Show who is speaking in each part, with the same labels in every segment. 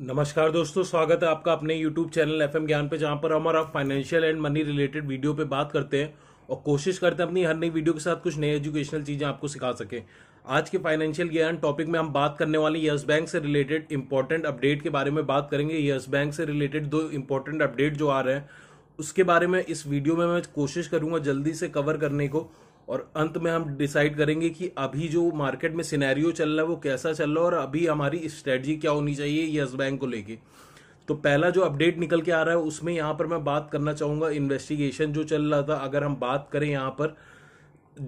Speaker 1: नमस्कार दोस्तों स्वागत है आपका अपने YouTube चैनल एफ एम ज्ञान पे जहाँ पर हम आप financial and money related video पे बात करते हैं और कोशिश करते हैं अपनी हर नई वीडियो के साथ कुछ नई एजुकेशनल चीज़ें आपको सिखा सके आज के फाइनेंशियल ज्ञान टॉपिक में हम बात करने वाले यस बैंक से रिलेटेड इंपॉर्टेंट अपडेट के बारे में बात करेंगे यस बैंक से रिलेटेड दो इंपॉर्टेंट अपडेट जो आ रहे हैं उसके बारे में इस वीडियो में मैं कोशिश करूंगा जल्दी से कवर करने को और अंत में हम डिसाइड करेंगे कि अभी जो मार्केट में सिनेरियो चल रहा है वो कैसा चल रहा है और अभी हमारी स्ट्रेटजी क्या होनी चाहिए यस बैंक को लेके तो पहला जो अपडेट निकल के आ रहा है उसमें यहाँ पर मैं बात करना चाहूंगा इन्वेस्टिगेशन जो चल रहा था अगर हम बात करें यहाँ पर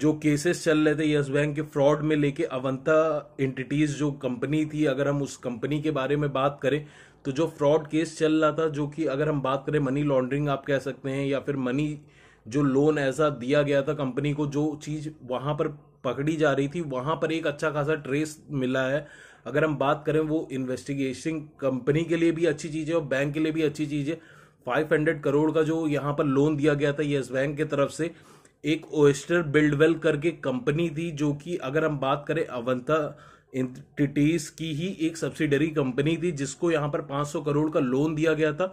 Speaker 1: जो केसेस चल रहे थे यस बैंक के फ्रॉड में लेके अवंता एंटिटीज जो कंपनी थी अगर हम उस कंपनी के बारे में बात करें तो जो फ्रॉड केस चल रहा था जो कि अगर हम बात करें मनी लॉन्ड्रिंग आप कह सकते हैं या फिर मनी जो लोन ऐसा दिया गया था कंपनी को जो चीज़ वहां पर पकड़ी जा रही थी वहां पर एक अच्छा खासा ट्रेस मिला है अगर हम बात करें वो इन्वेस्टिगेशन कंपनी के लिए भी अच्छी चीज़ है और बैंक के लिए भी अच्छी चीज़ है फाइव हंड्रेड करोड़ का जो यहाँ पर लोन दिया गया था येस बैंक की तरफ से एक ओएस्टर बिल्डवेल करके कंपनी थी जो कि अगर हम बात करें अवंता इंटिटीज की ही एक सब्सिडरी कंपनी थी जिसको यहाँ पर 500 करोड़ का लोन दिया गया था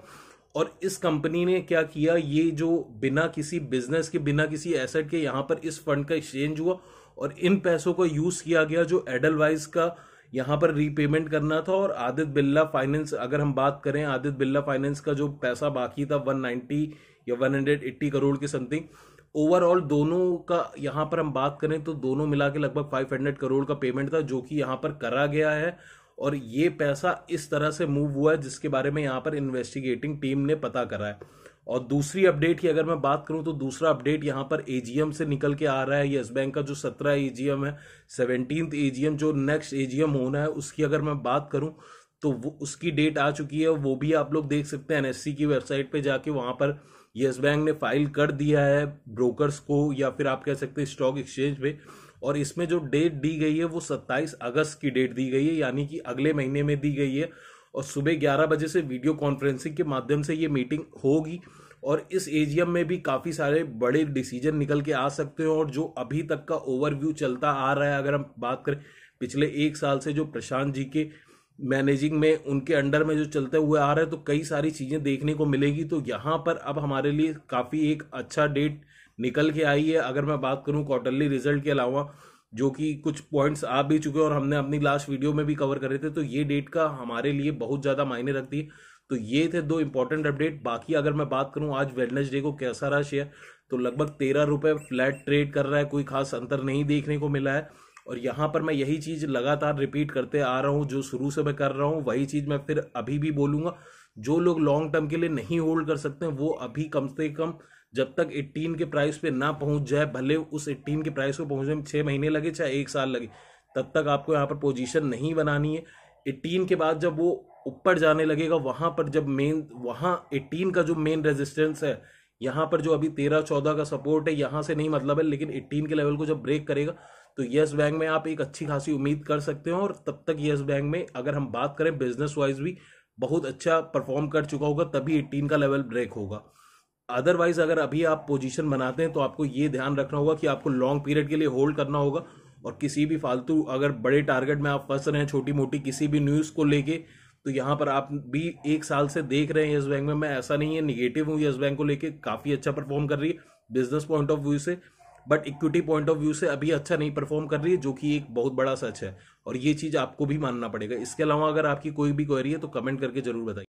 Speaker 1: और इस कंपनी ने क्या किया ये जो बिना किसी बिजनेस के बिना किसी एसेट के यहाँ पर इस फंड का एक्सचेंज हुआ और इन पैसों को यूज किया गया जो एडलवाइज का यहाँ पर रीपेमेंट करना था और आदित्य बिल्ला फाइनेंस अगर हम बात करें आदित्य बिल्ला फाइनेंस का जो पैसा बाकी था 190 या 180 करोड़ के समथिंग ओवरऑल दोनों का यहाँ पर हम बात करें तो दोनों मिला के लगभग 500 करोड़ का पेमेंट था जो कि यहाँ पर करा गया है और ये पैसा इस तरह से मूव हुआ है जिसके बारे में यहाँ पर इन्वेस्टिगेटिंग टीम ने पता करा है और दूसरी अपडेट की अगर मैं बात करूं तो दूसरा अपडेट यहां पर एजीएम से निकल के आ रहा है यस बैंक का जो सत्रह एजीएम है सेवनटीन एजीएम जो नेक्स्ट एजीएम होना है उसकी अगर मैं बात करूं तो वो उसकी डेट आ चुकी है वो भी आप लोग देख सकते हैं एनएससी e की वेबसाइट पे जाके वहां पर यस बैंक ने फाइल कर दिया है ब्रोकर्स को या फिर आप कह सकते हैं स्टॉक एक्सचेंज पे और इसमें जो डेट दी गई है वो सत्ताईस अगस्त की डेट दी गई है यानी कि अगले महीने में दी गई है और सुबह ग्यारह बजे से वीडियो कॉन्फ्रेंसिंग के माध्यम से ये मीटिंग होगी और इस एजीएम में भी काफ़ी सारे बड़े डिसीजन निकल के आ सकते हैं और जो अभी तक का ओवरव्यू चलता आ रहा है अगर हम बात करें पिछले एक साल से जो प्रशांत जी के मैनेजिंग में उनके अंडर में जो चलते हुए आ रहे हैं तो कई सारी चीज़ें देखने को मिलेगी तो यहाँ पर अब हमारे लिए काफ़ी एक अच्छा डेट निकल के आई है अगर मैं बात करूं क्वार्टरली रिजल्ट के अलावा जो कि कुछ पॉइंट्स आ भी चुके हैं और हमने अपनी लास्ट वीडियो में भी कवर करे थे तो ये डेट का हमारे लिए बहुत ज़्यादा मायने रखती है तो ये थे दो इंपॉर्टेंट अपडेट बाकी अगर मैं बात करूं आज वेडनेसडे को कैसा रहा शेयर तो लगभग तेरह रुपये फ्लैट ट्रेड कर रहा है कोई खास अंतर नहीं देखने को मिला है और यहाँ पर मैं यही चीज़ लगातार रिपीट करते आ रहा हूँ जो शुरू से मैं कर रहा हूँ वही चीज़ मैं फिर अभी भी बोलूँगा जो लोग लॉन्ग टर्म के लिए नहीं होल्ड कर सकते हैं वो अभी कम से कम जब तक 18 के प्राइस पे ना पहुंच जाए भले उस 18 के प्राइस पे पहुंचने में छः महीने लगे चाहे एक साल लगे तब तक आपको यहाँ पर पोजीशन नहीं बनानी है एट्टीन के बाद जब वो ऊपर जाने लगेगा वहाँ पर जब मेन वहाँ एटीन का जो मेन रेजिस्टेंस है यहाँ पर जो अभी तेरह चौदह का सपोर्ट है यहाँ से नहीं मतलब है लेकिन एट्टीन के लेवल को जब ब्रेक करेगा तो येस बैंक में आप एक अच्छी खासी उम्मीद कर सकते हो और तब तक येस बैंक में अगर हम बात करें बिजनेस वाइज भी बहुत अच्छा परफॉर्म कर चुका होगा तभी एट्टीन का लेवल ब्रेक होगा अदरवाइज अगर अभी आप पोजीशन बनाते हैं तो आपको ये ध्यान रखना होगा कि आपको लॉन्ग पीरियड के लिए होल्ड करना होगा और किसी भी फालतू अगर बड़े टारगेट में आप फंस रहे हैं छोटी मोटी किसी भी न्यूज़ को लेके तो यहाँ पर आप भी एक साल से देख रहे हैं येस बैंक में मैं ऐसा नहीं है निगेटिव हूँ येस बैंक को लेके काफ़ी अच्छा परफॉर्म कर रही है बिजनेस पॉइंट ऑफ व्यू से but equity point of view से अभी अच्छा नहीं परफॉर्म कर रही है जो कि एक बहुत बड़ा सच है और ये चीज़ आपको भी मानना पड़ेगा इसके अलावा अगर आपकी कोई भी क्वेरी है तो कमेंट करके जरूर बताइए